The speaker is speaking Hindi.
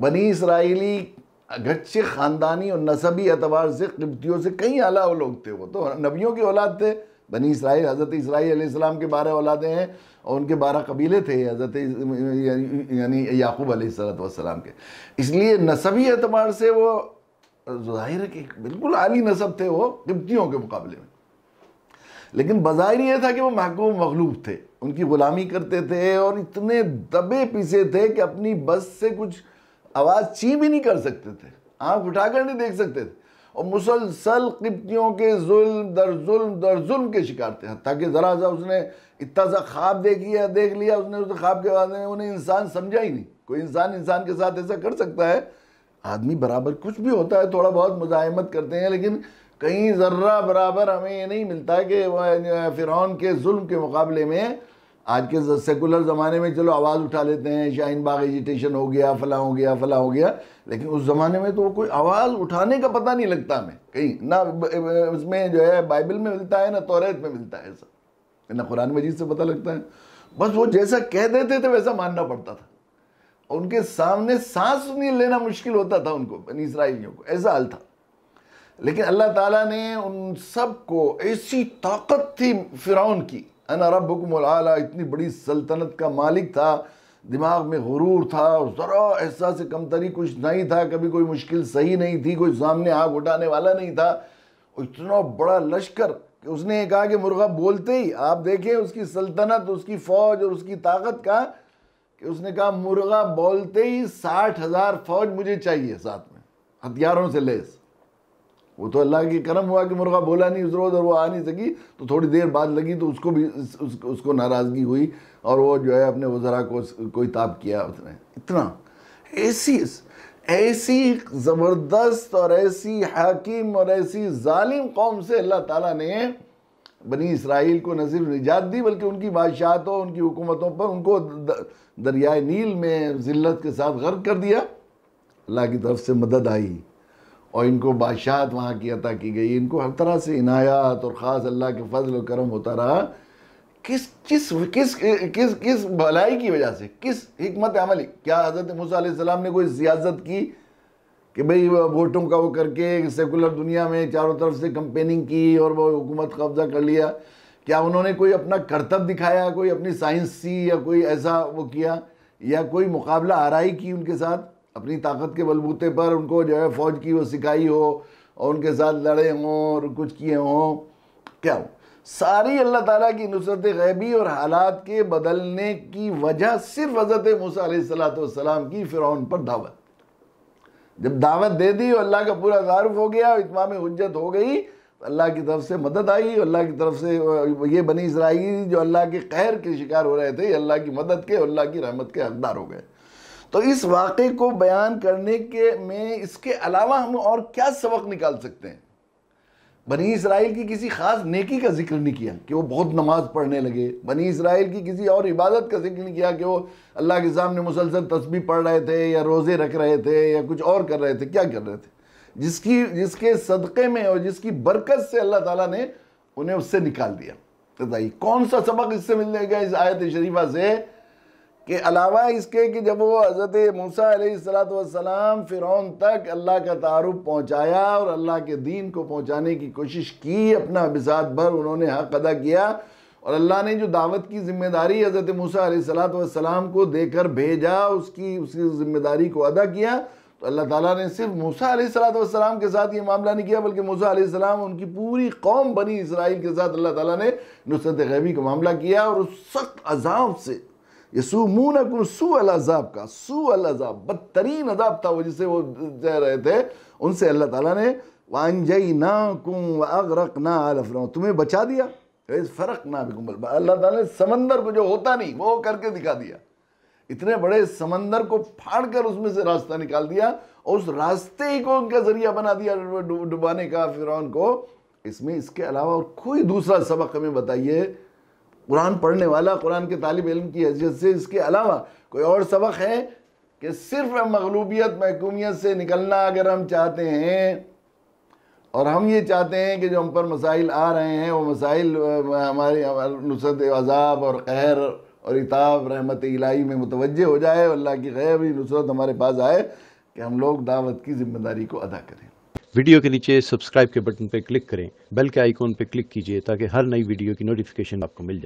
बनी इसराइली अगरचे ख़ानदानी और नसबी एतबार से कबतियों से कहीं अला लोग थे वो तो नबियों की औलाद थे बनी इसराइल हज़रत इसराइल के बारह औलादें हैं और उनके बारह कबीले थे हज़रत यानी याकूब सलाम के इसलिए नसबी एतबार से वो ज़ाहिर है कि बिल्कुल आली नसब थे वो कबतियों के मुकाबले में लेकिन बज़ाहिर यह था कि वो महकूम मखलूब थे उनकी ग़ुलामी करते थे और इतने दबे पीसे थे कि अपनी बस से कुछ आवाज़ ची भी नहीं कर सकते थे आँख उठाकर नहीं देख सकते थे और मुसलसल किप्तियों के जुल्म दर जुल्म दर जुल्म के शिकार थे हाँ, ताकि ज़रा सा उसने इतना सा ख्वाब देख लिया देख लिया उसने उस ख्वाब के बाद में उन्हें इंसान समझा ही नहीं कोई इंसान इंसान के साथ ऐसा कर सकता है आदमी बराबर कुछ भी होता है थोड़ा बहुत मुजामत करते हैं लेकिन कहीं ज़र्रा बराबर हमें ये नहीं मिलता कि फ़िरौन के जुल्म के मुकाबले में आज के सेकुलर ज़माने में चलो आवाज़ उठा लेते हैं शाहीन बाग एजिटेशन हो गया फला हो गया फला हो गया लेकिन उस ज़माने में तो कोई आवाज़ उठाने का पता नहीं लगता हमें कहीं ना उसमें जो है बाइबल में मिलता है ना तोरेत में मिलता है ऐसा ना कुरान मजीद से पता लगता है बस वो जैसा कह देते थे वैसा मानना पड़ता था उनके सामने सांस नहीं लेना मुश्किल होता था उनको इसराइलियों को ऐसा हाल था लेकिन अल्लाह ताला ने उन सब को ऐसी ताकत थी फिरौन की अना रबुकमल आला इतनी बड़ी सल्तनत का मालिक था दिमाग में गुरूर था और ज़रा एहसास कमतरी कुछ नहीं था कभी कोई मुश्किल सही नहीं थी कोई सामने आग उठाने वाला नहीं था इतना बड़ा लश्कर कि उसने कहा कि मुर्गा बोलते ही आप देखें उसकी सल्तनत उसकी फ़ौज और उसकी ताकत का कि उसने कहा मुर्गा बोलते ही साठ हज़ार फौज मुझे चाहिए साथ में हथियारों से लेस वो तो अल्लाह की करम हुआ कि मुर्गा बोला नहीं उस रोज़ और वो आ नहीं सकी तो थोड़ी देर बाद लगी तो उसको भी उस, उसको नाराज़गी हुई और वो जो है अपने वज़रा को कोई ताप किया उसने इतना ऐसी ऐसी ज़बरदस्त और ऐसी हाकिम और ऐसी ालिम कौम से अल्लाह ताला ने बनी इसराइल को न सिर्फ निजात दी बल्कि उनकी बादशाहतों उनकी हुकूमतों पर उनको दरियाए नील में ज़िल्लत के साथ गर्क कर दिया अल्लाह की तरफ से मदद आई और इनको बादशाहत वहाँ की अता की गई इनको हर तरह से इनायात और ख़ास अल्लाह के फजल और करम होता रहा किस किस किस किस किस भलाई की वजह से किस हमत अमली क्या हज़रत मूसम ने कोई सियासत की कि भाई वोटों का वो करके सेकुलर दुनिया में चारों तरफ से कंपेनिंग की और वो हुकूमत कब्जा कर लिया क्या उन्होंने कोई अपना कर्तव्य दिखाया कोई अपनी साइंस सी या कोई ऐसा वो किया या कोई मुकाबला आरई की उनके साथ अपनी ताकत के बलबूते पर उनको जो है फ़ौज की वो सिखाई हो और उनके साथ लड़े हों और कुछ किए हों क्या हो सारी अल्लाह ताला की नुसरत गैबी और हालात के बदलने की वजह सिर्फ हज़रत मूसलाम की फ़िरौन पर दावत जब दावत दे दी और अल्लाह का पूरा तारुफ हो गया और इतमाम हजत हो गई तो अल्लाह की तरफ से मदद आई और अल्लाह की तरफ से ये बनी इसराइल जो अल्लाह के कहर के शिकार हो रहे थे अल्लाह की मदद के अल्लाह की रहमत के हकदार हो गए तो इस वाक़े को बयान करने के में इसके अलावा हम और क्या सबक निकाल सकते हैं बनी इसराइल की किसी ख़ास नेकी का जिक्र नहीं किया कि वो बहुत नमाज पढ़ने लगे बनी इसराइल की किसी और इबादत का जिक्र नहीं किया कि वो अल्लाह के सामने मुसलसल तस्बी पढ़ रहे थे या रोज़े रख रहे थे या कुछ और कर रहे थे क्या कर रहे थे जिसकी जिसके सदक़े में और जिसकी बरकत से अल्लाह ताला ने उन्हें उससे निकाल दिया तो बताइए कौन सा सबक इससे मिलने गया इस आयत शरीफा से के अलावा इसके कि जब वो हज़रत मूसा सलाम फ़िरौन तक अल्लाह का तारुफ पहुँचाया और अल्लाह के दीन को पहुँचाने की कोशिश की अपना बिसात भर उन्होंने हक अदा किया और अल्लाह ने जो दावत की ज़िम्मेदारी हज़रत मूसा सलाम को देकर भेजा उसकी उसकी ज़िम्मेदारी को अदा किया तो अल्लाह ताला ने सिर्फ मूसा सलाम के साथ ये मामला नहीं किया बल्कि मूसा सलाम उनकी पूरी कौम बनी इसराइल के साथ अल्लाह ताला ने नुसरत गैबी का मामला किया और उस सख्त अजाब से यसू यसुमूनकुम सू अलाजाब का सू अलाजाब बदतरीन अजाब था वो जिसे वो कह रहे थे उनसे अल्लाह ताला ने वाजई ना कुम अगरक ना अलफरा तुम्हें बचा दिया फ़र्क ना बिकुम अल्लाह ताला ने समंदर को जो होता नहीं वो करके दिखा दिया इतने बड़े समंदर को फाड़ कर उसमें से रास्ता निकाल दिया और उस रास्ते ही को उनका जरिया बना दिया डुबाने का फिर को इसमें इसके अलावा और कोई दूसरा सबक हमें बताइए कुरान पढ़ने वाला कुरान के तालब इलम की हैसियत से इसके अलावा कोई और सबक है कि सिर्फ मगलूबियत महकूमियत से निकलना अगर हम चाहते हैं और हम ये चाहते हैं कि जो हम पर मसाइल आ रहे हैं वो मसाइल हमारे नुसरत अजाब और कहर और इताब रहमत इलाही में मुतवजह हो जाए और अल्लाह की भी नुसरत हमारे पास आए कि हम लोग दावत की जिम्मेदारी को अदा करें वीडियो के नीचे सब्सक्राइब के बटन पर क्लिक करें बेल के आइकॉन पर क्लिक कीजिए ताकि हर नई वीडियो की नोटिफिकेशन आपको मिल जाए